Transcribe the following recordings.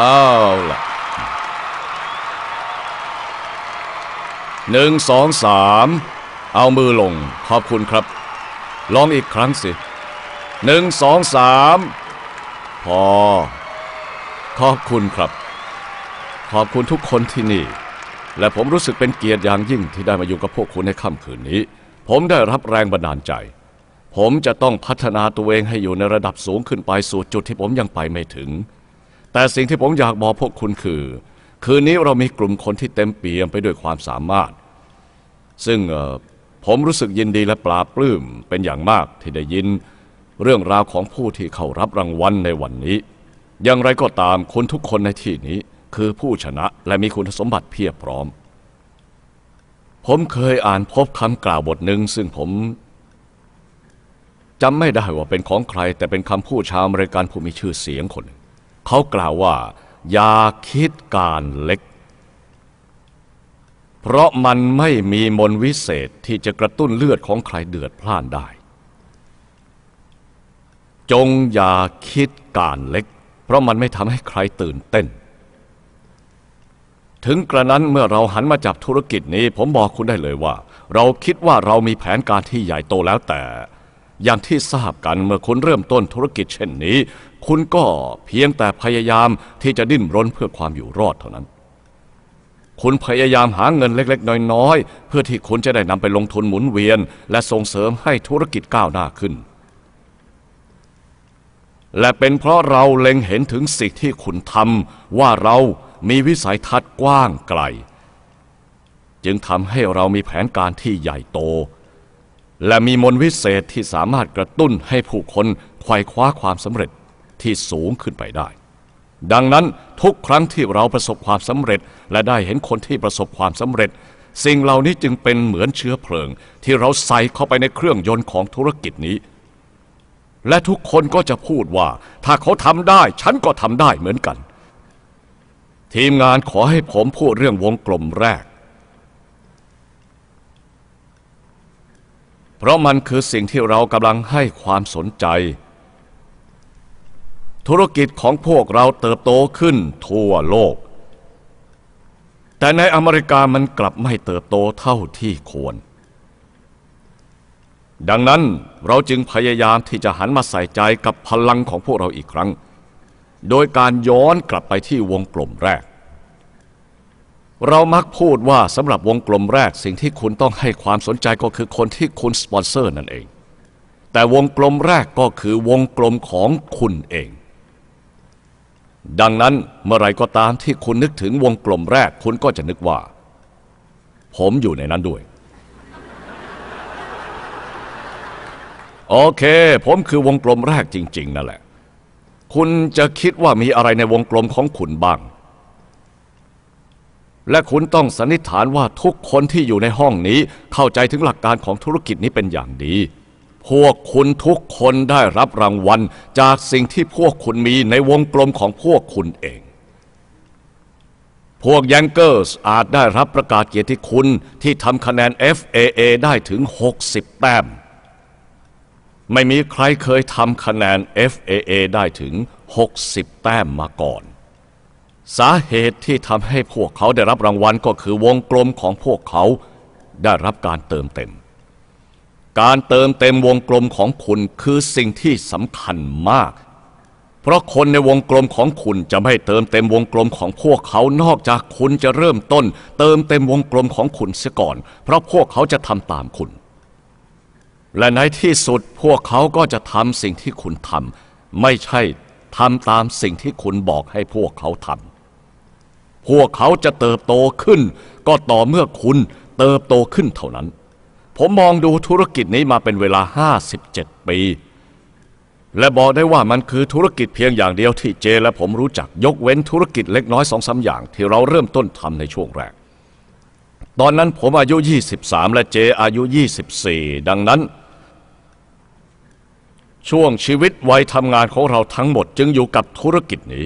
เอาล่ะหนึ่งสองสามเอามือลง ขอบคุณครับ ลองอีกครั้งสิหนึ่งสองสามพอ ขอบคุณครับ ขอบคุณทุกคนที่นี่ และผมรู้สึกเป็นเกียรติอย่างยิ่งที่ได้มาอยู่กับพวกคุณในค่ำคืนนี้ ผมได้รับแรงบันดาลใจ ผมจะต้องพัฒนาตัวเองให้อยู่ในระดับสูงขึ้นไปสู่จุดที่ผมยังไปไม่ถึงแต่สิ่งที่ผมอยากบอกพวกคุณคือ คืนนี้เรามีกลุ่มคนที่เต็มเปี่ยมไปด้วยความสามารถ ซึ่งผมรู้สึกยินดีและปลาปลื้มเป็นอย่างมากที่ได้ยินเรื่องราวของผู้ที่เข้ารับรางวัลในวันนี้ อย่างไรก็ตามคนทุกคนในที่นี้คือผู้ชนะและมีคุณสมบัติเพียบพร้อม ผมเคยอ่านพบคำกล่าวบทหนึ่งซึ่งผมจำไม่ได้ว่าเป็นของใคร แต่เป็นคำพูดชาวเมริการผู้มีชื่อเสียงคนเขากล่าวว่า อย่าคิดการเล็ก เพราะมันไม่มีมนวิเศษที่จะกระตุ้นเลือดของใครเดือดพล่านได้ จงอย่าคิดการเล็กเพราะมันไม่ทำให้ใครตื่นเต้น ถึงกระนั้นเมื่อเราหันมาจับธุรกิจนี้ ผมบอกคุณได้เลยว่า เราคิดว่าเรามีแผนการที่ใหญ่โตแล้วแต่อย่างที่ทราบกันเมื่อคุณเริ่มต้นธุรกิจเช่นนี้ คุณก็เพียงแต่พยายามที่จะดิ้นรนเพื่อความอยู่รอดเท่านั้นคุณพยายามหาเงินเล็กๆน้อยๆเพื่อที่คุณจะได้นำไปลงทุนหมุนเวียนและส่งเสริมให้ธุรกิจก้าวหน้าขึ้น และเป็นเพราะเราเล็งเห็นถึงสิ่งที่คุณทำว่าเรามีวิสัยทัศน์กว้างไกลจึงทำให้เรามีแผนการที่ใหญ่โตและมีมนวิเศษที่สามารถกระตุ้นให้ผู้คนควายคว้าความสำเร็จที่สูงขึ้นไปได้ ดังนั้นทุกครั้งที่เราประสบความสำเร็จและได้เห็นคนที่ประสบความสำเร็จ สิ่งเหล่านี้จึงเป็นเหมือนเชื้อเพลิง ที่เราใส่เข้าไปในเครื่องยนต์ของธุรกิจนี้ และทุกคนก็จะพูดว่า ถ้าเขาทำได้ฉันก็ทำได้เหมือนกัน ทีมงานขอให้ผมพูดเรื่องวงกลมแรกเพราะมันคือสิ่งที่เรากำลังให้ความสนใจ ธุรกิจของพวกเราเติบโตขึ้นทั่วโลก แต่ในอเมริกามันกลับไม่เติบโตเท่าที่ควร ดังนั้นเราจึงพยายามที่จะหันมาใส่ใจกับพลังของพวกเราอีกครั้ง โดยการย้อนกลับไปที่วงกลมแรกเรามักพูดว่าสำหรับวงกลมแรกสิ่งที่คุณต้องให้ความสนใจก็คือคนที่คุณสปอนเซอร์นั่นเอง แต่วงกลมแรกก็คือวงกลมของคุณเอง ดังนั้นเมื่อไรก็ตามที่คุณนึกถึง วงกลมแรกคุณก็จะนึกว่า ผมอยู่ในนั้นด้วย โอเค ผมคือวงกลมแรกจริง ๆ นั่นแหละคุณจะคิดว่ามีอะไรในวงกลมของคุณบ้างและคุณต้องสันนิษฐานว่าทุกคนที่อยู่ในห้องนี้ เข้าใจถึงหลักการของธุรกิจนี้เป็นอย่างดี พวกคุณทุกคนได้รับรางวัลจากสิ่งที่พวกคุณมีในวงกลมของพวกคุณเอง พวกยังเกอร์สอาจได้รับประกาศเกียรติคุณที่ทำคะแนน FAA ได้ถึง 60 แต้ม ไม่มีใครเคยทำคะแนน FAA ได้ถึง 60 แต้มมาก่อนสาเหตุที่ทำให้พวกเขาได้รับรางวัลก็คือวงกลมของพวกเขาได้รับการเติมเต็ม การเติมเต็มวงกลมของคุณคือสิ่งที่สำคัญมาก เพราะคนในวงกลมของคุณจะไม่เติมเต็มวงกลมของพวกเขา นอกจากคุณจะเริ่มต้น เติมเต็มวงกลมของคุณเสียก่อน เพราะพวกเขาจะทำตามคุณ และในที่สุดพวกเขาก็จะทำสิ่งที่คุณทำไม่ใช่ทำตามสิ่งที่คุณบอกให้พวกเขาทำพวกเขาจะเติบโตขึ้น ก็ต่อเมื่อคุณเติบโตขึ้นเท่านั้น ผมมองดูธุรกิจนี้มาเป็นเวลา57 ปี และบอกได้ว่ามันคือธุรกิจเพียงอย่างเดียวที่เจ และผมรู้จักยกเว้นธุรกิจเล็กน้อยสองสาอย่างที่เราเริ่มต้นทำในช่วงแรก ตอนนั้นผมอายุ 23 และเจอายุ 24 ดังนั้น ช่วงชีวิตวัยทำงานของเราทั้งหมด จึงอยู่กับธุรกิจนี้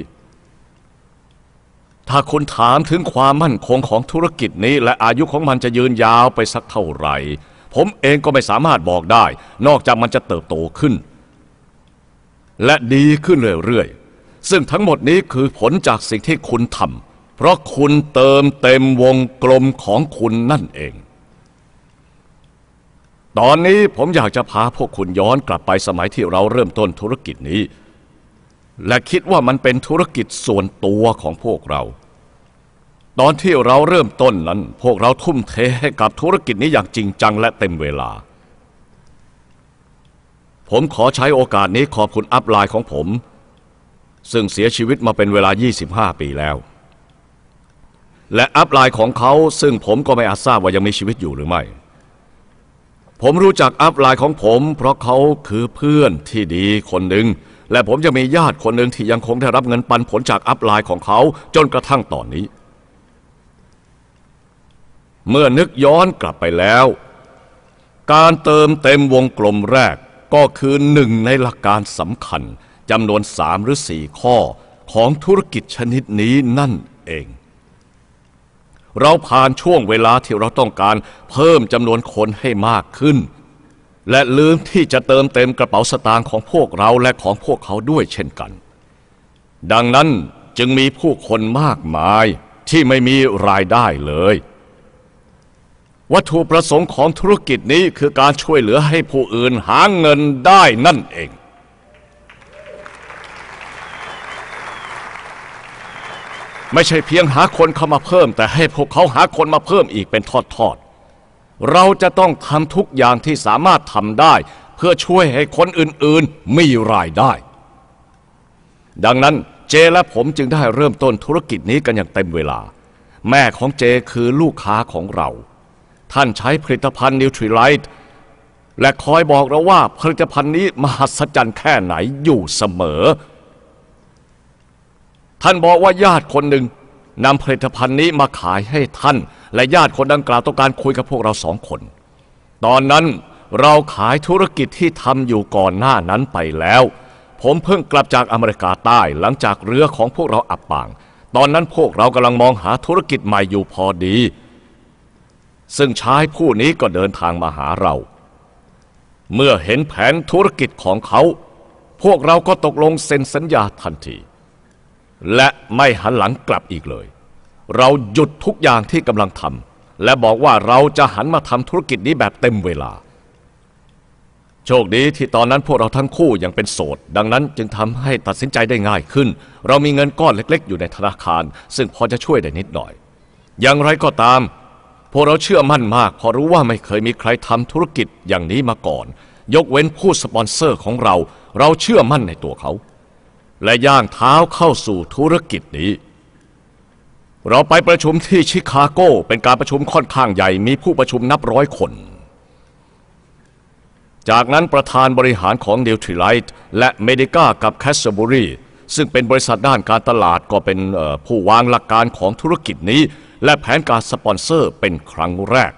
ถ้าคุณถามถึงความมั่นคงของธุรกิจนี้ และอายุของมันจะยืนยาวไปสักเท่าไหร่ ผมเองก็ไม่สามารถบอกได้ นอกจากมันจะเติบโตขึ้น และดีขึ้นเรื่อยๆ ซึ่งทั้งหมดนี้คือผลจากสิ่งที่คุณทำเพราะคุณเติมเต็มวงกลมของคุณนั่นเอง ตอนนี้ผมอยากจะพาพวกคุณย้อนกลับไปสมัยที่เราเริ่มต้นธุรกิจนี้ และคิดว่ามันเป็นธุรกิจส่วนตัวของพวกเราตอนที่เราเริ่มต้นนั้น พวกเราทุ่มเทให้กับธุรกิจนี้อย่างจริงจัง และเต็มเวลา ผมขอใช้โอกาสนี้ขอบคุณอัพไลน์ของผม ซึ่งเสียชีวิตมาเป็นเวลา 25 ปีแล้ว และอัพไลน์ของเขาซึ่งผมก็ไม่อาจทราบว่ายังมีชีวิตอยู่หรือไม่ ผมรู้จักอัพไลน์ของผม เพราะเขาคือเพื่อนที่ดี คนหนึ่งและผมยังมีญาติคนหนึ่งที่ยังคงได้รับเงินปันผลจากอัพไลน์ของเขาจนกระทั่งตอนนี้เมื่อนึกย้อนกลับไปแล้ว การเติมเต็มวงกลมแรกก็คือหนึ่งในหลักการสำคัญจำนวนสามหรือสี่ข้อของธุรกิจชนิดนี้นั่นเอง เราผ่านช่วงเวลาที่เราต้องการเพิ่มจำนวนคนให้มากขึ้น และลืมที่จะเติมเต็มกระเป๋าสตางค์ของพวกเราและของพวกเขาด้วยเช่นกัน ดังนั้นจึงมีผู้คนมากมายที่ไม่มีรายได้เลยวัตถุประสงค์ของธุรกิจนี้คือการช่วยเหลือให้ผู้อื่นหาเงินได้นั่นเอง ไม่ใช่เพียงหาคนเข้ามาเพิ่ม แต่ให้พวกเขาหาคนมาเพิ่มอีกเป็นทอดๆ เราจะต้องทำทุกอย่างที่สามารถทำได้ เพื่อช่วยให้คนอื่นๆมีรายได้ ดังนั้นเจและผมจึงได้เริ่มต้นธุรกิจนี้กันอย่างเต็มเวลา แม่ของเจคือลูกค้าของเราท่านใช้ผลิตภัณฑ์นิวทรีไลท์และคอยบอกเราว่าผลิตภัณฑ์นี้ มหัศจรรย์แค่ไหนอยู่เสมอ ท่านบอกว่าญาติคนหนึ่งนำผลิตภัณฑ์นี้มาขายให้ท่าน และญาติคนดังกล่าวต้องการคุยกับพวกเราสองคน ตอนนั้นเราขายธุรกิจที่ทำอยู่ก่อนหน้านั้นไปแล้ว ผมเพิ่งกลับจากอเมริกาใต้หลังจากเรือของพวกเราอับปาง ตอนนั้นพวกเรากำลังมองหาธุรกิจใหม่อยู่พอดีซึ่งชายผู้นี้ก็เดินทางมาหาเรา เมื่อเห็นแผนธุรกิจของเขา พวกเราก็ตกลงเซ็นสัญญาทันที และไม่หันหลังกลับอีกเลย เราหยุดทุกอย่างที่กำลังทำและบอกว่าเราจะหันมาทำธุรกิจนี้แบบเต็มเวลา โชคดีที่ตอนนั้นพวกเราทั้งคู่ยังเป็นโสด ดังนั้นจึงทำให้ตัดสินใจได้ง่ายขึ้น เรามีเงินก้อนเล็กๆ อยู่ในธนาคาร ซึ่งพอจะช่วยได้นิดหน่อย อย่างไรก็ตามพวกเราเชื่อมั่นมาก เพราะรู้ว่าไม่เคยมีใครทำธุรกิจอย่างนี้มาก่อน ยกเว้นผู้สปอนเซอร์ของเรา เราเชื่อมั่นในตัวเขา และย่างเท้าเข้าสู่ธุรกิจนี้ เราไปประชุมที่ชิคาโกเป็นการประชุมค่อนข้างใหญ่มีผู้ประชุมนับร้อยคน จากนั้นประธานบริหารของเดลทริไลท์และเมดิก้ากับแคสเซอร์บรีซึ่งเป็นบริษัทด้านการตลาดก็เป็นผู้วางหลักการของธุรกิจนี้และแผนการสปอนเซอร์เป็นครั้งแรก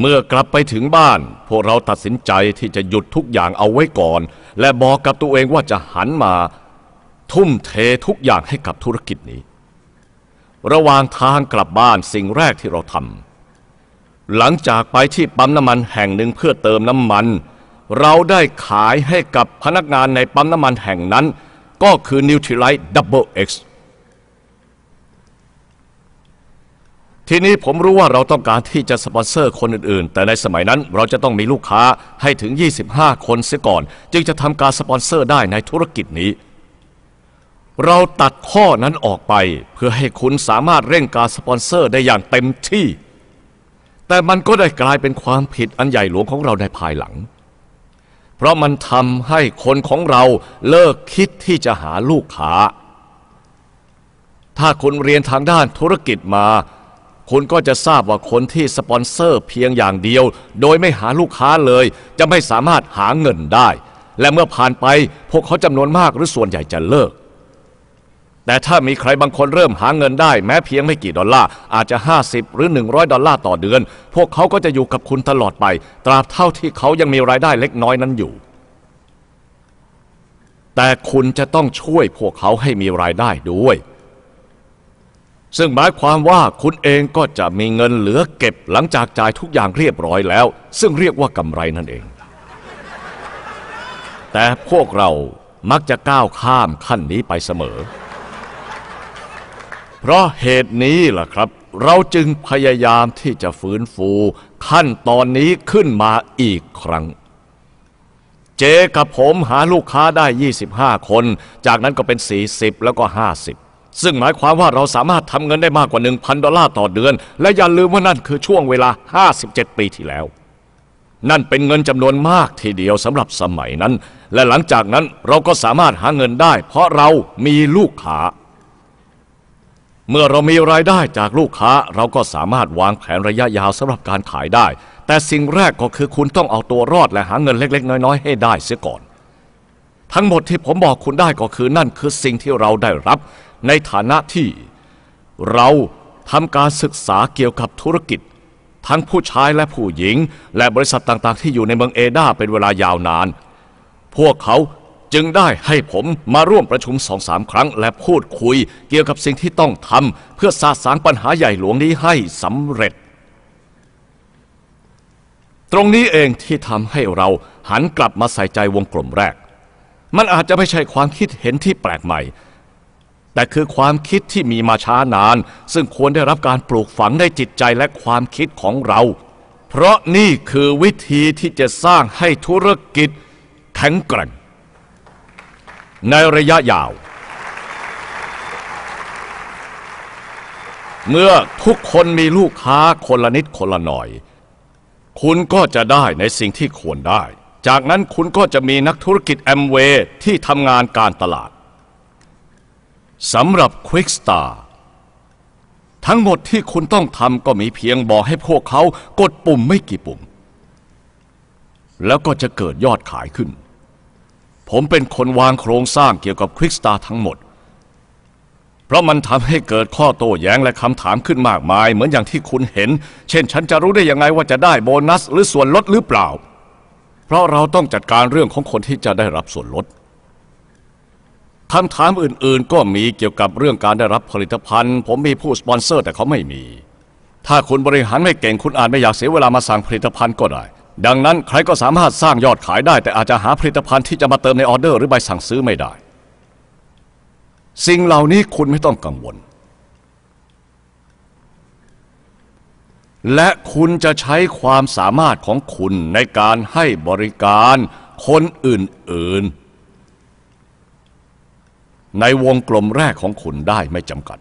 เมื่อกลับไปถึงบ้าน พวกเราตัดสินใจที่จะหยุดทุกอย่างเอาไว้ก่อน และบอกกับตัวเองว่าจะหันมาทุ่มเททุกอย่างให้กับธุรกิจนี้ ระหว่างทางกลับบ้านสิ่งแรกที่เราทำหลังจากไปที่ปั๊มน้ำมันแห่งหนึ่งเพื่อเติมน้ำมัน เราได้ขายให้กับพนักงานในปั๊มน้ำมันแห่งนั้น ก็คือนิวทริไลท์ดับเบิลเอ็กซ์ทีนี้ผมรู้ว่าเราต้องการที่จะสปอนเซอร์คนอื่นๆ แต่ในสมัยนั้นเราจะต้องมีลูกค้าให้ถึง 25 คนเสียก่อน จึงจะทำการสปอนเซอร์ได้ในธุรกิจนี้ เราตัดข้อนั้นออกไป เพื่อให้คุณสามารถเร่งการสปอนเซอร์ ได้อย่างเต็มที่ แต่มันก็ได้กลายเป็นความผิดอันใหญ่หลวงของเราในภายหลัง เพราะมันทำให้คนของเราเลิกคิดที่จะหาลูกค้า ถ้าคุณเรียนทางด้านธุรกิจมาคุณก็จะทราบว่าคนที่สปอนเซอร์เพียงอย่างเดียว โดยไม่หาลูกค้าเลย จะไม่สามารถหาเงินได้ และเมื่อผ่านไป พวกเขาจำนวนมากหรือส่วนใหญ่จะเลิก แต่ถ้ามีใครบางคนเริ่มหาเงินได้แม้เพียงไม่กี่ดอลลาร์ อาจจะ 50 หรือ 100 ดอลลาร์ต่อเดือน พวกเขาก็จะอยู่กับคุณตลอดไป ตราบเท่าที่เขายังมีรายได้เล็กน้อยนั้นอยู่ แต่คุณจะต้องช่วยพวกเขาให้มีรายได้ด้วยซึ่งหมายความว่าคุณเองก็จะมีเงินเหลือเก็บหลังจากจ่ายทุกอย่างเรียบร้อยแล้ว ซึ่งเรียกว่ากำไรนั่นเอง แต่พวกเรามักจะก้าวข้ามขั้นนี้ไปเสมอ เพราะเหตุนี้ล่ะครับ เราจึงพยายามที่จะฟื้นฟูขั้นตอนนี้ขึ้นมาอีกครั้ง เจกับผมหาลูกค้าได้ 25 คน จากนั้นก็เป็น 40 แล้วก็ 50ซึ่งหมายความว่าเราสามารถทำเงินได้มากกว่า1,000ดอลลาร์ต่อเดือน และอย่าลืมว่านั่นคือช่วงเวลา57ปีที่แล้ว นั่นเป็นเงินจำนวนมากทีเดียวสำหรับสมัยนั้น และหลังจากนั้นเราก็สามารถหาเงินได้ เพราะเรามีลูกค้า เมื่อเรามีรายได้จากลูกค้าเราก็สามารถวางแผนระยะยาวสำหรับการขายได้ แต่สิ่งแรกก็คือคุณต้องเอาตัวรอดและหาเงินเล็ก ๆ น้อยๆ ให้ได้เสียก่อน ทั้งหมดที่ผมบอกคุณได้ก็คือนั่นคือสิ่งที่เราได้รับในฐานะที่เราทำการศึกษาเกี่ยวกับธุรกิจ ทั้งผู้ชายและผู้หญิง และบริษัทต่างๆ ที่อยู่ในเมืองเอดาเป็นเวลายาวนาน พวกเขาจึงได้ให้ผมมาร่วมประชุมสองสามครั้งและพูดคุยเกี่ยวกับสิ่งที่ต้องทำเพื่อสาสางปัญหาใหญ่หลวงนี้ให้สำเร็จ ตรงนี้เองที่ทำให้เราหันกลับมาใส่ใจวงกลมแรก มันอาจจะไม่ใช่ความคิดเห็นที่แปลกใหม่แต่คือความคิดที่มีมาช้านาน ซึ่งควรได้รับการปลูกฝังในจิตใจและความคิดของเรา เพราะนี่คือวิธีที่จะสร้างให้ธุรกิจแข็งแกร่งในระยะยาว เมื่อทุกคนมีลูกค้าคนละนิดคนละหน่อย คุณก็จะได้ในสิ่งที่ควรได้ จากนั้นคุณก็จะมีนักธุรกิจแอมเวย์ที่ทำงานการตลาดสำหรับ Quick Star ทั้งหมดที่คุณต้องทำก็มีเพียง บอกให้พวกเขากดปุ่มไม่กี่ปุ่ม แล้วก็จะเกิดยอดขายขึ้น ผมเป็นคนวางโครงสร้างเกี่ยวกับ Quick Star ทั้งหมด เพราะมันทำให้เกิดข้อโต้แย้งและคำถามขึ้นมากมาย เหมือนอย่างที่คุณเห็น เช่นฉันจะรู้ได้ยังไงว่าจะได้โบนัส หรือส่วนลดหรือเปล่า เพราะเราต้องจัดการเรื่องของคนที่จะได้รับส่วนลดคำถามอื่นๆ ก็มีเกี่ยวกับเรื่องการได้รับผลิตภัณฑ์ ผมมีผู้สปอนเซอร์ แต่เขาไม่มี ถ้าคุณบริหารไม่เก่งคุณอาจไม่อยากเสียเวลามาสั่งผลิตภัณฑ์ก็ได้ ดังนั้นใครก็สามารถสร้างยอดขายได้ แต่อาจจะหาผลิตภัณฑ์ที่จะมาเติมในออเดอร์หรือใบสั่งซื้อไม่ได้ สิ่งเหล่านี้คุณไม่ต้องกังวล และคุณจะใช้ความสามารถของคุณในการให้บริการคนอื่น ๆในวงกลมแรกของคุณได้ไม่จำกัด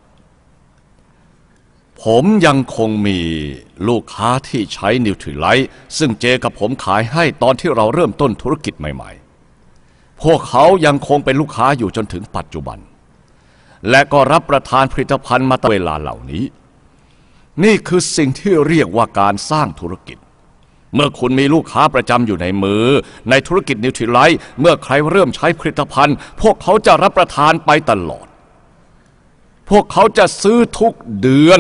ผมยังคงมีลูกค้าที่ใช้นิวทริไลท์ซึ่งเจกับผมขายให้ตอนที่เราเริ่มต้นธุรกิจใหม่ๆ พวกเขายังคงเป็นลูกค้าอยู่จนถึงปัจจุบัน และก็รับประทานผลิตภัณฑ์มาตเวลาเหล่านี้ นี่คือสิ่งที่เรียกว่าการสร้างธุรกิจเมื่อคุณมีลูกค้าประจำอยู่ในมือ ในธุรกิจนิวทริไลท์เมื่อใครเริ่มใช้ผลิตภัณฑ์ พวกเขาจะรับประทานไปตลอด พวกเขาจะซื้อทุกเดือน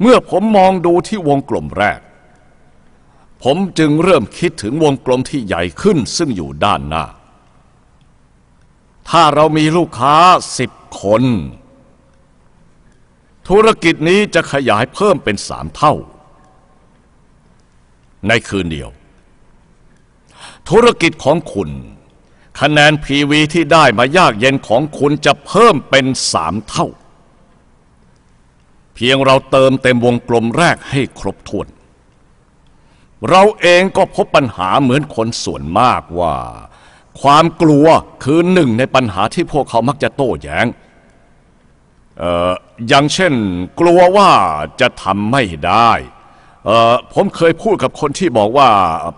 เมื่อผมมองดูที่วงกลมแรก ผมจึงเริ่มคิดถึงวงกลมที่ใหญ่ขึ้นซึ่งอยู่ด้านหน้า ถ้าเรามีลูกค้าสิบคน ธุรกิจนี้จะขยายเพิ่มเป็นสามเท่าในคืนเดียว ธุรกิจของคุณ คะแนนพีวีที่ได้มายากเย็นของคุณจะเพิ่มเป็นสามเท่า เพียงเราเติมเต็มวงกลมแรกให้ครบถ้วนเราเองก็พบปัญหาเหมือนคนส่วนมากว่า ความกลัวคือหนึ่งในปัญหาที่พวกเขามักจะโต้แยง้งอย่างเช่นกลัวว่าจะทำไม่ได้ออผมเคยพูดกับคนที่บอกว่า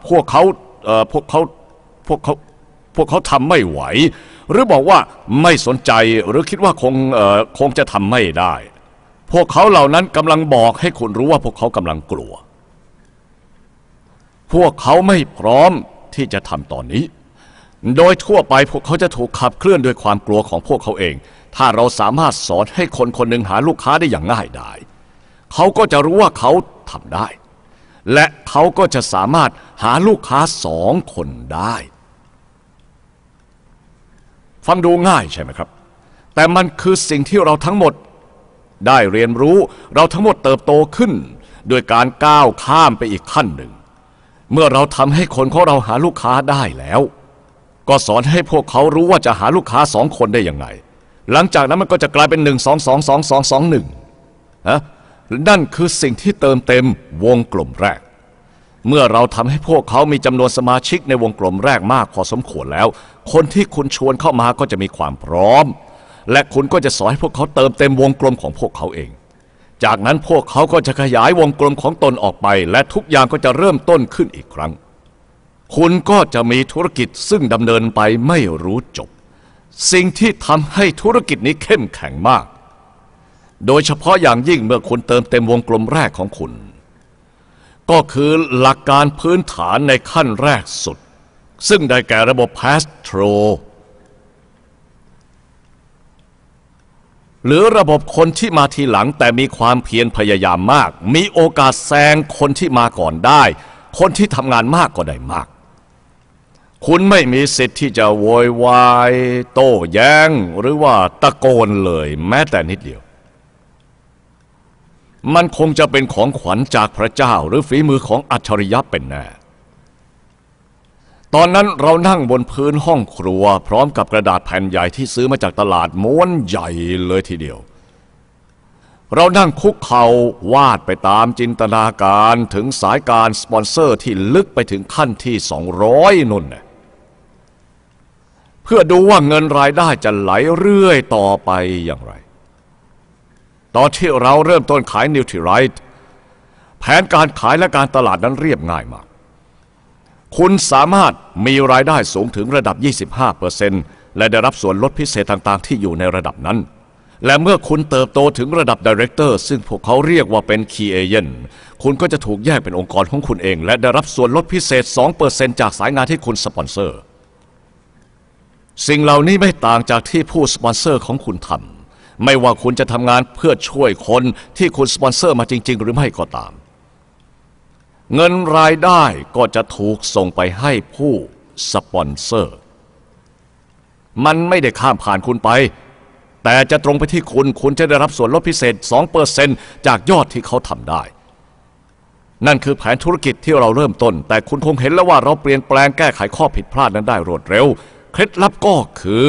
พวกเขาเออพวกเขาพวกเขาพวกเขาทำไม่ไหว หรือบอกว่าไม่สนใจหรือคิดว่าคงเออคงจะทำไม่ได้ พวกเขาเหล่านั้นกำลังบอกให้คุณรู้ว่าพวกเขากำลังกลัว พวกเขาไม่พร้อมที่จะทำตอนนี้ โดยทั่วไปพวกเขาจะถูกขับเคลื่อนด้วยความกลัวของพวกเขาเอง ถ้าเราสามารถสอนให้คนคนหนึ่งหาลูกค้าได้อย่างง่ายดายเขาก็จะรู้ว่าเขาทำได้ และเขาก็จะสามารถหาลูกค้าสองคนได้ ฟังดูง่ายใช่ไหมครับ แต่มันคือสิ่งที่เราทั้งหมดได้เรียนรู้ เราทั้งหมดเติบโตขึ้นด้วยการก้าวข้ามไปอีกขั้นหนึ่ง เมื่อเราทำให้คนของเราหาลูกค้าได้แล้ว ก็สอนให้พวกเขารู้ว่าจะหาลูกค้าสองคนได้ยังไง หลังจากนั้นมันก็จะกลายเป็นหนึ่งสองสองสองสองสองหนึ่งฮะนั่นคือสิ่งที่เติมเต็มวงกลมแรก เมื่อเราทำให้พวกเขามีจำนวนสมาชิกในวงกลมแรกมากพอสมควรแล้ว คนที่คุณชวนเข้ามาก็จะมีความพร้อม และคุณก็จะสอนให้พวกเขาเติมเต็มวงกลมของพวกเขาเอง จากนั้นพวกเขาก็จะขยายวงกลมของตนออกไป และทุกอย่างก็จะเริ่มต้นขึ้นอีกครั้ง คุณก็จะมีธุรกิจซึ่งดำเนินไปไม่รู้จบ สิ่งที่ทำให้ธุรกิจนี้เข้มแข็งมากโดยเฉพาะอย่างยิ่งเมื่อคุณเติมเต็มวงกลมแรกของคุณ ก็คือหลักการพื้นฐานในขั้นแรกสุด ซึ่งได้แก่ระบบ Pass Through หรือระบบคนที่มาทีหลังแต่มีความเพียรพยายามมาก มีโอกาสแซงคนที่มาก่อนได้ คนที่ทำงานมากก็ได้มาก คุณไม่มีสิทธิ์ที่จะโวยวายโต้แยง้ง หรือว่าตะโกนเลยแม้แต่นิดเดียวมันคงจะเป็นของขวัญจากพระเจ้า หรือฝีมือของอัจฉริยะเป็นแน่ ตอนนั้นเรานั่งบนพื้นห้องครัว พร้อมกับกระดาษแผ่นใหญ่ที่ซื้อมาจากตลาดม้วนใหญ่เลยทีเดียว เรานั่งคุกเขา่าวาดไปตามจินตนาการถึงสายการสปอนเซอร์ที่ลึกไปถึงขั้นที่ 200นุ่นเพื่อดูว่าเงินรายได้จะไหลเรื่อยต่อไปอย่างไรตอนที่เราเริ่มต้นขายนิวทริไรต์แผนการขายและการตลาดนั้นเรียบง่ายมาก คุณสามารถมีรายได้สูงถึงระดับ 25%และได้รับส่วนลดพิเศษต่างๆ ที่อยู่ในระดับนั้น และเมื่อคุณเติบโตถึงระดับดีเรคเตอร์ ซึ่งพวกเขาเรียกว่าเป็นคีเอเยนคุณก็จะถูกแยกเป็นองค์กรของคุณเอง และได้รับส่วนลดพิเศษ 2%จากสายงานที่คุณสปอนเซอร์ สิ่งเหล่านี้ไม่ต่างจากที่ผู้สปอนเซอร์ ของคุณทำไม่ว่าคุณจะทำงานเพื่อช่วยคนที่คุณสปอนเซอร์มาจริงๆ หรือไม่ก็ตาม เงินรายได้ก็จะถูกส่งไปให้ผู้สปอนเซอร์ มันไม่ได้ข้ามผ่านคุณไป แต่จะตรงไปที่คุณคุณจะได้รับส่วนลดพิเศษ 2%จากยอดที่เขาทำได้ นั่นคือแผนธุรกิจที่เราเริ่มต้น แต่คุณคงเห็นแล้วว่าเราเปลี่ยนแปลงแก้ไขข้อผิดพลาดนั้นได้รวดเร็วเคล็ดลับก็คือ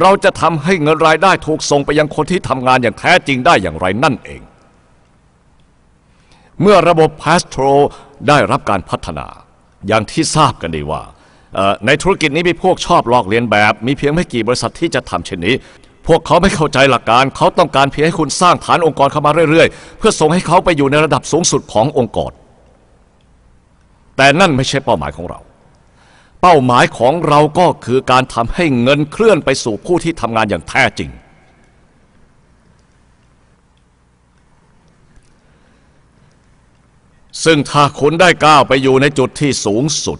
เราจะทำให้เงินรายได้ถูกส่งไปยังคนที่ทำงานอย่างแท้จริงได้อย่างไรนั่นเอง เมื่อระบบพาสโตรได้รับการพัฒนาอย่างที่ทราบกันดีว่า ในธุรกิจนี้มีพวกชอบลอกเลียนแบบ มีเพียงไม่กี่บริษัทที่จะทำเช่นนี้ พวกเขาไม่เข้าใจหลักการ เขาต้องการเพียงให้คุณสร้างฐานองค์กรเข้ามาเรื่อยๆเพื่อส่งให้เขาไปอยู่ในระดับสูงสุดขององค์กร แต่นั่นไม่ใช่เป้าหมายของเราเป้าหมายของเราก็คือการทำให้เงินเคลื่อนไปสู่ผู้ที่ทำงานอย่างแท้จริง ซึ่งถ้าคุณได้ก้าวไปอยู่ในจุดที่สูงสุด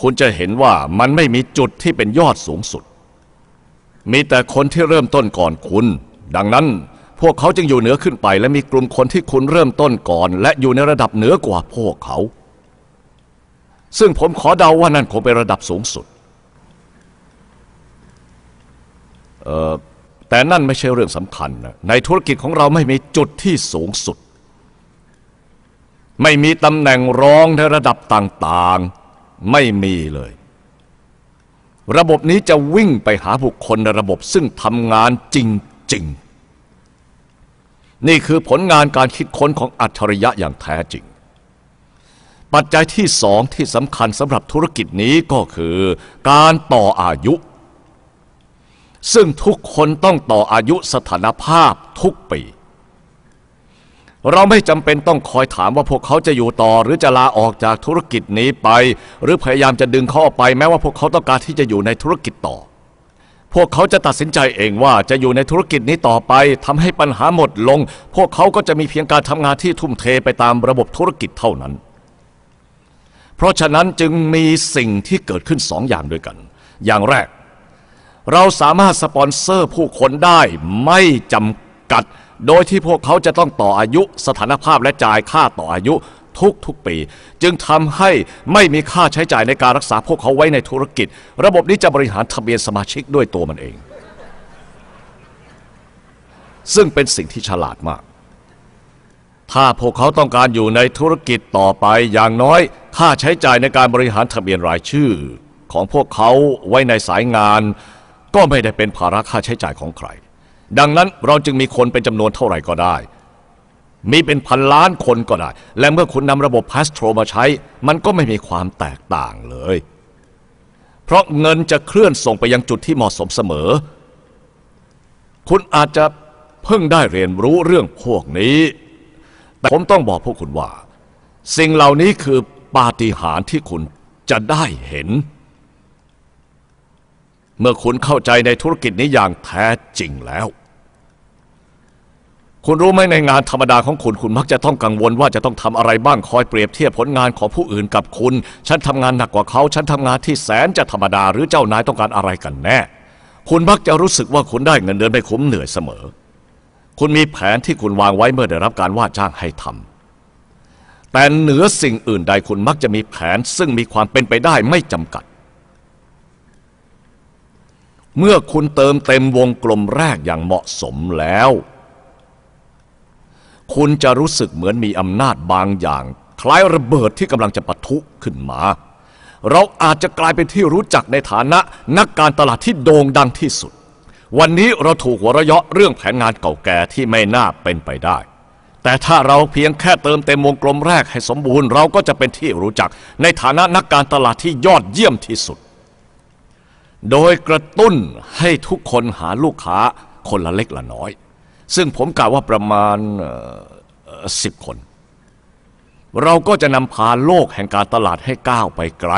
คุณจะเห็นว่ามันไม่มีจุดที่เป็นยอดสูงสุด มีแต่คนที่เริ่มต้นก่อนคุณ ดังนั้นพวกเขาจึงอยู่เหนือขึ้นไป และมีกลุ่มคนที่คุณเริ่มต้นก่อน และอยู่ในระดับเหนือกว่าพวกเขาซึ่งผมขอเดาว่านั่นคงเป็นระดับสูงสุด เอ่อแต่นั่นไม่ใช่เรื่องสำคัญนะในธุรกิจของเราไม่มีจุดที่สูงสุด ไม่มีตำแหน่งรองในระดับต่างๆไม่มีเลย ระบบนี้จะวิ่งไปหาบุคคลในระบบซึ่งทำงานจริงๆ นี่คือผลงานการคิดค้นของอัจฉริยะอย่างแท้จริงปัจจัยที่สองที่สำคัญสำหรับธุรกิจนี้ก็คือการต่ออายุ ซึ่งทุกคนต้องต่ออายุสถานภาพทุกปี เราไม่จำเป็นต้องคอยถามว่าพวกเขาจะอยู่ต่อ หรือจะลาออกจากธุรกิจนี้ไป หรือพยายามจะดึงเขาออกไปแม้ว่าพวกเขาต้องการที่จะอยู่ในธุรกิจต่อ พวกเขาจะตัดสินใจเองว่าจะอยู่ในธุรกิจนี้ต่อไปทำให้ปัญหาหมดลง พวกเขาก็จะมีเพียงการทำงานที่ทุ่มเทไปตามระบบธุรกิจเท่านั้นเพราะฉะนั้นจึงมีสิ่งที่เกิดขึ้นสองอย่างด้วยกัน อย่างแรกเราสามารถสปอนเซอร์ผู้คนได้ไม่จำกัด โดยที่พวกเขาจะต้องต่ออายุสถานภาพและจ่ายค่าต่ออายุทุกทุกปี จึงทำให้ไม่มีค่าใช้จ่ายในการรักษาพวกเขาไว้ในธุรกิจ ระบบนี้จะบริหารทะเบียนสมาชิกด้วยตัวมันเอง ซึ่งเป็นสิ่งที่ฉลาดมากถ้าพวกเขาต้องการอยู่ในธุรกิจต่อไปอย่างน้อย ค่าใช้จ่ายในการบริหารทะเบียนรายชื่อของพวกเขาไว้ในสายงาน ก็ไม่ได้เป็นภาระค่าใช้จ่ายของใคร ดังนั้นเราจึงมีคนเป็นจำนวนเท่าไหร่ก็ได้ มีเป็นพันล้านคนก็ได้และเมื่อคุณนำระบบพาสโตรมาใช้ มันก็ไม่มีความแตกต่างเลย เพราะเงินจะเคลื่อนส่งไปยังจุดที่เหมาะสมเสมอ คุณอาจจะเพิ่งได้เรียนรู้เรื่องพวกนี้แต่ผมต้องบอกพวกคุณว่า สิ่งเหล่านี้คือปาฏิหาริย์ที่คุณจะได้เห็น เมื่อคุณเข้าใจในธุรกิจนี้อย่างแท้จริงแล้ว คุณรู้ไหมในงานธรรมดาของคุณ คุณมักจะต้องกังวลว่าจะต้องทำอะไรบ้างคอยเปรียบเทียบผลงานของผู้อื่นกับคุณ ฉันทำงานหนักกว่าเขา ฉันทำงานที่แสนจะธรรมดาหรือเจ้านายต้องการอะไรกันแน่คุณมักจะรู้สึกว่าคุณได้เงิน เดือนไม่คุ้มเหนื่อยเสมอคุณมีแผนที่คุณวางไว้เมื่อได้รับการว่าจ้างให้ทำ แต่เหนือสิ่งอื่นใดคุณมักจะมีแผนซึ่งมีความเป็นไปได้ไม่จำกัด เมื่อคุณเติมเต็มวงกลมแรกอย่างเหมาะสมแล้ว คุณจะรู้สึกเหมือนมีอำนาจบางอย่าง คล้ายระเบิดที่กำลังจะปะทุขึ้นมา เราอาจจะกลายเป็นที่รู้จักในฐานะ นักการตลาดที่โด่งดังที่สุดวันนี้เราถูกหัวเราะเยาะเรื่องแผนงานเก่าแก่ที่ไม่น่าเป็นไปได้ แต่ถ้าเราเพียงแค่เติมเต็มวงกลมแรกให้สมบูรณ์เราก็จะเป็นที่รู้จักในฐานะนักการตลาดที่ยอดเยี่ยมที่สุด โดยกระตุ้นให้ทุกคนหาลูกค้าคนละเล็กละน้อย ซึ่งผมกล่าวว่าประมาณสิบคนเราก็จะนำพาโลกแห่งการตลาดให้ก้าวไปไกล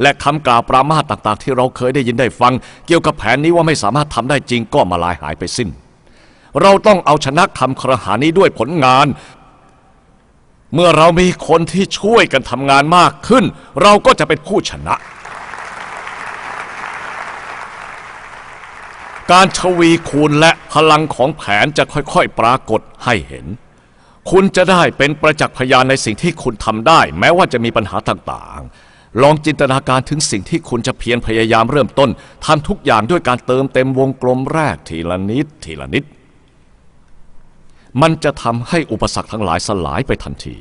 และคำกล่าวปรามาต่างๆที่เราเคยได้ยินได้ฟัง เกี่ยวกับแผนนี้ว่าไม่สามารถทำได้จริงก็มาลายหายไปสิ้น เราต้องเอาชนะคำครหานี้ด้วยผลงาน เมื่อเรามีคนที่ช่วยกันทำงานมากขึ้น เราก็จะเป็นผู้ชนะ การชวีคูณและพลังของแผนจะค่อยๆ ปรากฏให้เห็นคุณจะได้เป็นประจักษ์พยานในสิ่งที่คุณทำได้ แม้ว่าจะมีปัญหาต่างๆ ลองจินตนาการถึงสิ่งที่คุณจะเพียรพยายามเริ่มต้นทำทุกอย่างด้วยการเติมเต็มวงกลมแรก ทีละนิดทีละนิด มันจะทำให้อุปสรรคทั้งหลายสลายไปทันที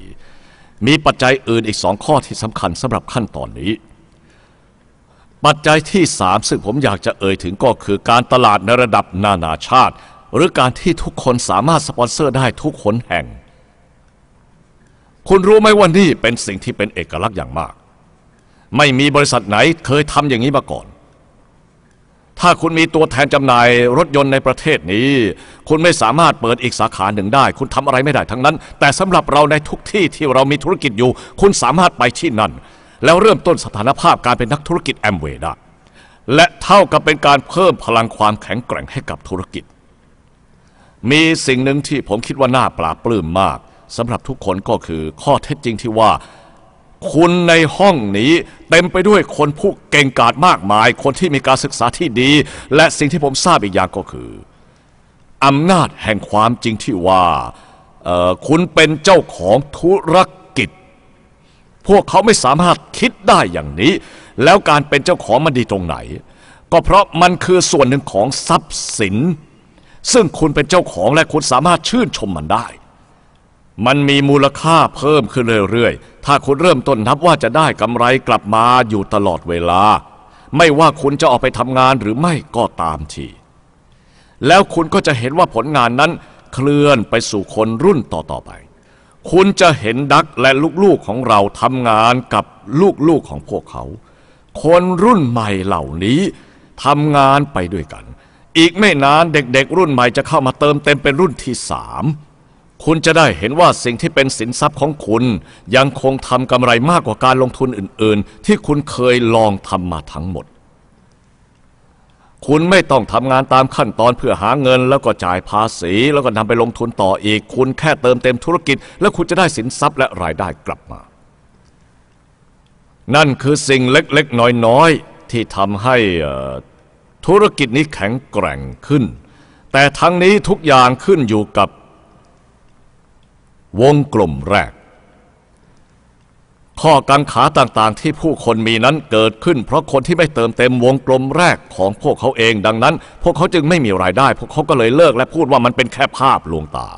มีปัจจัยอื่นอีกสองข้อที่สำคัญสำหรับขั้นตอนนี้ ปัจจัยที่สามซึ่งผมอยากจะเอ่ยถึงก็คือ การตลาดในระดับนานาชาติ หรือการที่ทุกคนสามารถสปอนเซอร์ ได้ทุกคนแห่งคุณรู้ไหมว่านี่เป็นสิ่งที่เป็นเอกลักษณ์อย่างมาก ไม่มีบริษัทไหนเคยทำอย่างนี้มาก่อน ถ้าคุณมีตัวแทนจำหน่ายรถยนต์ในประเทศนี้ คุณไม่สามารถเปิดอีกสาขาหนึ่งได้ คุณทำอะไรไม่ได้ทั้งนั้น แต่สำหรับเราในทุกที่ที่เรามีธุรกิจอยู่ คุณสามารถไปที่นั่นแล้วเริ่มต้นสถานภาพการเป็นนักธุรกิจแอมเวย์ได้ และเท่ากับเป็นการเพิ่มพลังความแข็งแกร่งให้กับธุรกิจ มีสิ่งหนึ่งที่ผมคิดว่าน่าปลาปลื้มมากสำหรับทุกคนก็คือข้อเท็จจริงที่ว่าคุณในห้องนี้เต็มไปด้วยคนผู้เก่งกาจมากมาย คนที่มีการศึกษาที่ดี และสิ่งที่ผมทราบอีกอย่างก็คืออำนาจแห่งความจริงที่ว่าคุณเป็นเจ้าของธุรกิจ พวกเขาไม่สามารถคิดได้อย่างนี้ แล้วการเป็นเจ้าของมันดีตรงไหน ก็เพราะมันคือส่วนหนึ่งของทรัพย์สิน ซึ่งคุณเป็นเจ้าของและคุณสามารถชื่นชมมันได้มันมีมูลค่าเพิ่มขึ้นเรื่อยๆ ถ้าคุณเริ่มต้นนับว่าจะได้กำไรกลับมาอยู่ตลอดเวลา ไม่ว่าคุณจะออกไปทำงานหรือไม่ก็ตามที แล้วคุณก็จะเห็นว่าผลงานนั้น เคลื่อนไปสู่คนรุ่นต่อๆไป คุณจะเห็นดักและลูก ๆของเราทำงานกับลูกๆของพวกเขา คนรุ่นใหม่เหล่านี้ทำงานไปด้วยกัน อีกไม่นานเด็กๆรุ่นใหม่จะเข้ามาเติมเต็มเป็นรุ่นที่สามคุณจะได้เห็นว่าสิ่งที่เป็นสินทรัพย์ของคุณ ยังคงทำกำไรมากกว่าการลงทุนอื่น ๆ ที่คุณเคยลองทำมาทั้งหมด คุณไม่ต้องทำงานตามขั้นตอนเพื่อหาเงิน แล้วก็จ่ายภาษี แล้วก็นำไปลงทุนต่ออีก คุณแค่เติมเต็มธุรกิจ แล้วคุณจะได้สินทรัพย์และรายได้กลับมา นั่นคือสิ่งเล็กๆ น้อย ๆ ที่ทำให้ธุรกิจนี้แข็งแกร่งขึ้น แต่ทั้งนี้ทุกอย่างขึ้นอยู่กับวงกลุ่มแรก ข้อกังขาต่างๆ ที่ผู้คนมีนั้นเกิดขึ้น เพราะคนที่ไม่เติมเต็มวงกลมแรกของพวกเขาเองดังนั้นพวกเขาจึงไม่มีรายได้ พวกเขาก็เลยเลิกและพูดว่ามันเป็นแค่ภาพลวงตา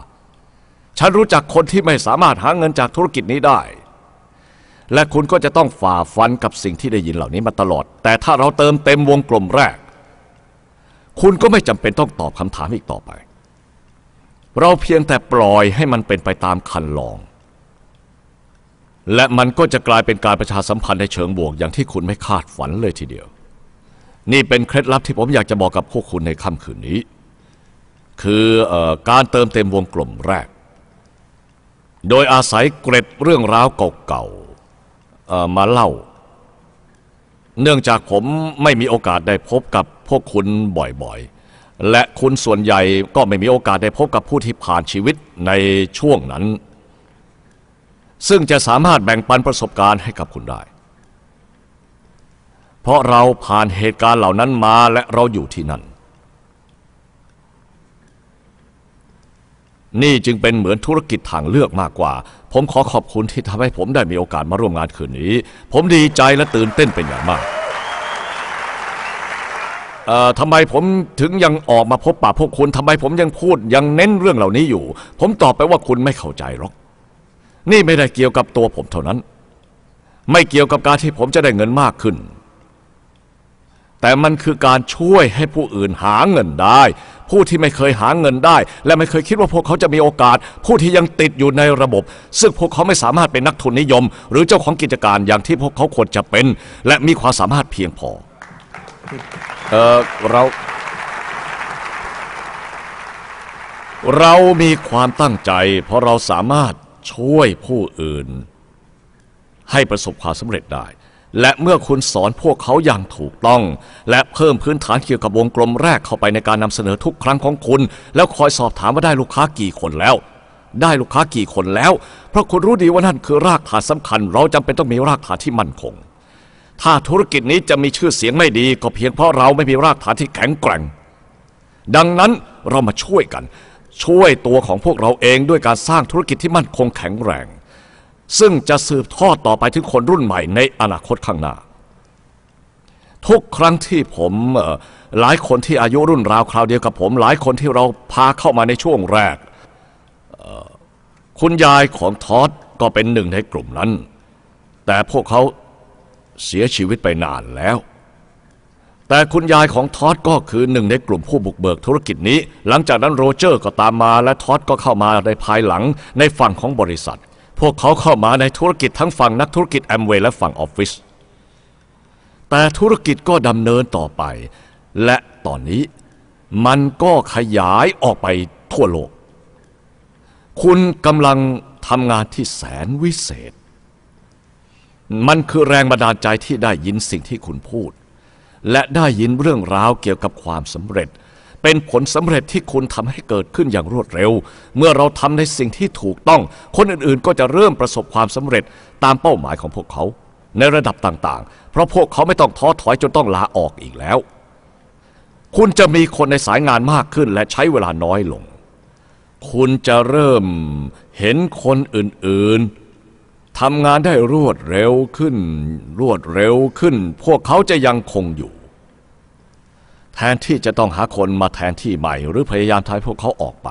ฉันรู้จักคนที่ไม่สามารถหาเงินจากธุรกิจนี้ได้ และคุณก็จะต้องฝ่าฟันกับสิ่งที่ได้ยินเหล่านี้มาตลอด แต่ถ้าเราเติมเต็มวงกลมแรก คุณก็ไม่จำเป็นต้องตอบคำถามอีกต่อไปเราเพียงแต่ปล่อยให้มันเป็นไปตามคันลอง และมันก็จะกลายเป็นการประชาสัมพันธ์ในเชิงบวกอย่างที่คุณไม่คาดฝันเลยทีเดียว นี่เป็นเคล็ดลับที่ผมอยากจะบอกกับพวกคุณในค่ำคืนนี้ คืออการเติมเต็มวงกลมแรก โดยอาศัยเกร็ดเรื่องราวเก่าๆมาเล่า เนื่องจากผมไม่มีโอกาสได้พบกับพวกคุณบ่อย ๆและคุณส่วนใหญ่ก็ไม่มีโอกาสได้พบกับผู้ที่ผ่านชีวิตในช่วงนั้น ซึ่งจะสามารถแบ่งปันประสบการณ์ให้กับคุณได้ เพราะเราผ่านเหตุการณ์เหล่านั้นมาและเราอยู่ที่นั่นนี่จึงเป็นเหมือนธุรกิจทางเลือกมากกว่า ผมขอขอบคุณที่ทำให้ผมได้มีโอกาสมาร่วมงานคืนนี้ ผมดีใจและตื่นเต้นเป็นอย่างมากออทำไมผมถึงยังออกมาพบปะพวกคุณทำไมผมยังพูดยังเน้นเรื่องเหล่านี้อยู่ ผมตอบไปว่าคุณไม่เข้าใจหรอกนี่ไม่ได้เกี่ยวกับตัวผมเท่านั้น ไม่เกี่ยวกับการที่ผมจะได้เงินมากขึ้น แต่มันคือการช่วยให้ผู้อื่นหาเงินได้ ผู้ที่ไม่เคยหาเงินได้ และไม่เคยคิดว่าพวกเขาจะมีโอกาส ผู้ที่ยังติดอยู่ในระบบ ซึ่งพวกเขาไม่สามารถเป็นนักทุนนิยม หรือเจ้าของกิจการอย่างที่พวกเขาควรจะเป็น และมีความสามารถเพียงพอเออเราเรามีความตั้งใจเพราะเราสามารถช่วยผู้อื่น ให้ประสบความสำเร็จได้ และเมื่อคุณสอนพวกเขาอย่างถูกต้อง และเพิ่มพื้นฐานเกี่ยวกับวงกลมแรกเข้าไปในการนำเสนอทุกครั้งของคุณ แล้วคอยสอบถามว่าได้ลูกค้ากี่คนแล้ว ได้ลูกค้ากี่คนแล้ว เพราะคุณรู้ดีว่านั่นคือรากฐานสำคัญเราจำเป็นต้องมีรากฐานที่มั่นคงถ้าธุรกิจนี้จะมีชื่อเสียงไม่ดีก็เพียงเพราะเราไม่มีรากฐานที่แข็งแกร่ง ดังนั้นเรามาช่วยกันช่วยตัวของพวกเราเองด้วยการสร้างธุรกิจที่มั่นคงแข็งแรง ซึ่งจะสืบทอดต่อไปถึงคนรุ่นใหม่ในอนาคตข้างหน้า ทุกครั้งที่ผมหลายคนที่อายุรุ่นราวคราวเดียวกับผมหลายคนที่เราพาเข้ามาในช่วงแรกคุณยายของทอดก็เป็นหนึ่งในกลุ่มนั้น แต่พวกเขาเสียชีวิตไปนานแล้ว แต่คุณยายของทอดก็คือหนึ่งในกลุ่มผู้บุกเบิกธุรกิจนี้ หลังจากนั้นโรเจอร์ก็ตามมา และทอดก็เข้ามาในภายหลังในฝั่งของบริษัท พวกเขาเข้ามาในธุรกิจทั้งฝั่งนักธุรกิจแอมเวย์และฝั่งออฟฟิศแต่ธุรกิจก็ดำเนินต่อไป และตอนนี้มันก็ขยายออกไปทั่วโลก คุณกำลังทำงานที่แสนวิเศษมันคือแรงบันดาลใจที่ได้ยินสิ่งที่คุณพูด และได้ยินเรื่องราวเกี่ยวกับความสำเร็จ เป็นผลสำเร็จที่คุณทำให้เกิดขึ้นอย่างรวดเร็ว เมื่อเราทำในสิ่งที่ถูกต้อง คนอื่นๆ ก็จะเริ่มประสบความสำเร็จตามเป้าหมายของพวกเขา ในระดับต่างๆ เพราะพวกเขาไม่ต้องท้อถอยจนต้องลาออกอีกแล้ว คุณจะมีคนในสายงานมากขึ้นและใช้เวลาน้อยลง คุณจะเริ่มเห็นคนอื่น ๆทำงานได้รวดเร็วขึ้น รวดเร็วขึ้น พวกเขาจะยังคงอยู่ แทนที่จะต้องหาคนมาแทนที่ใหม่ หรือพยายามทายพวกเขาออกไป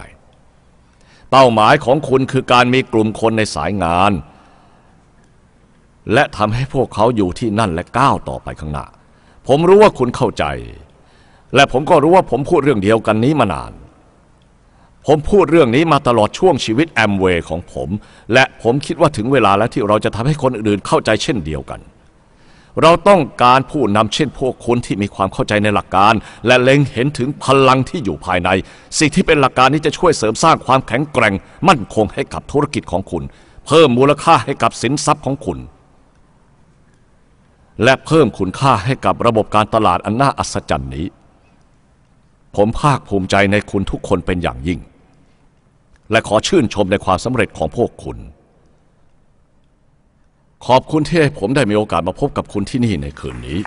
เป้าหมายของคุณคือการมีกลุ่มคนในสายงาน และทำให้พวกเขาอยู่ที่นั่นและก้าวต่อไปข้างหน้าผมรู้ว่าคุณเข้าใจ และผมก็รู้ว่าผมพูดเรื่องเดียวกันนี้มานานผมพูดเรื่องนี้มาตลอดช่วงชีวิตแอมเวย์ของผม และผมคิดว่าถึงเวลาแล้วที่เราจะทำให้คนอื่นเข้าใจเช่นเดียวกัน เราต้องการผู้นำเช่นพวกคุณที่มีความเข้าใจในหลักการ และเล็งเห็นถึงพลังที่อยู่ภายใน สิ่งที่เป็นหลักการนี้จะช่วยเสริมสร้างความแข็งแกร่ง มั่นคงให้กับธุรกิจของคุณ เพิ่มมูลค่าให้กับสินทรัพย์ของคุณ และเพิ่มคุณค่าให้กับระบบการตลาดอันน่าอัศจรรย์นี้ ผมภาคภูมิใจในคุณทุกคนเป็นอย่างยิ่งและขอชื่นชมในความสำเร็จของพวกคุณ ขอบคุณที่ให้ผมได้มีโอกาสมาพบกับคุณที่นี่ในคืนนี้